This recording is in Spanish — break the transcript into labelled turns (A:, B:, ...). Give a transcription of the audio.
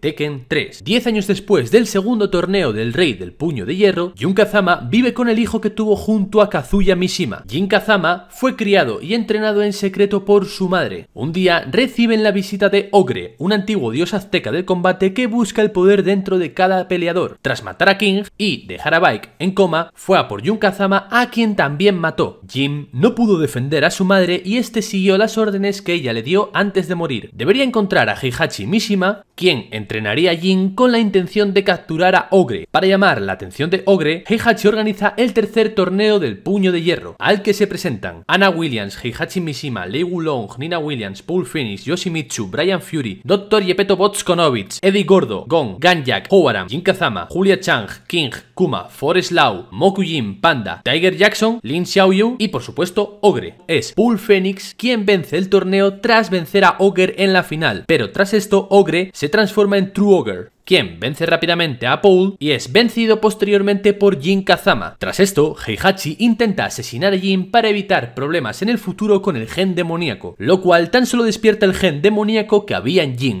A: Tekken 3. Diez años después del segundo torneo del Rey del Puño de Hierro, Jun Kazama vive con el hijo que tuvo junto a Kazuya Mishima. Jin Kazama fue criado y entrenado en secreto por su madre. Un día reciben la visita de Ogre, un antiguo dios azteca del combate que busca el poder dentro de cada peleador. Tras matar a King y dejar a Bike en coma, fue a por Jun Kazama a quien también mató. Jim no pudo defender a su madre y este siguió las órdenes que ella le dio antes de morir. Debería encontrar a Heihachi Mishima, quien en entrenaría a Jin con la intención de capturar a Ogre. Para llamar la atención de Ogre, Heihachi organiza el tercer torneo del Puño de Hierro, al que se presentan Anna Williams, Heihachi Mishima, Lei Wulong, Nina Williams, Paul Phoenix, Yoshimitsu, Brian Fury, Dr. Yepeto Botskonovich, Eddie Gordo, Gong, Ganjak, Howaram, Jin Kazama, Julia Chang, King, Kuma, Forest Lau, Mokujin, Panda, Tiger Jackson, Lin Xiaoyu y por supuesto Ogre. Es Paul Phoenix quien vence el torneo tras vencer a Ogre en la final, pero tras esto Ogre se transforma Ogre, quien vence rápidamente a Paul y es vencido posteriormente por Jin Kazama. Tras esto, Heihachi intenta asesinar a Jin para evitar problemas en el futuro con el gen demoníaco, lo cual tan solo despierta el gen demoníaco que había en Jin,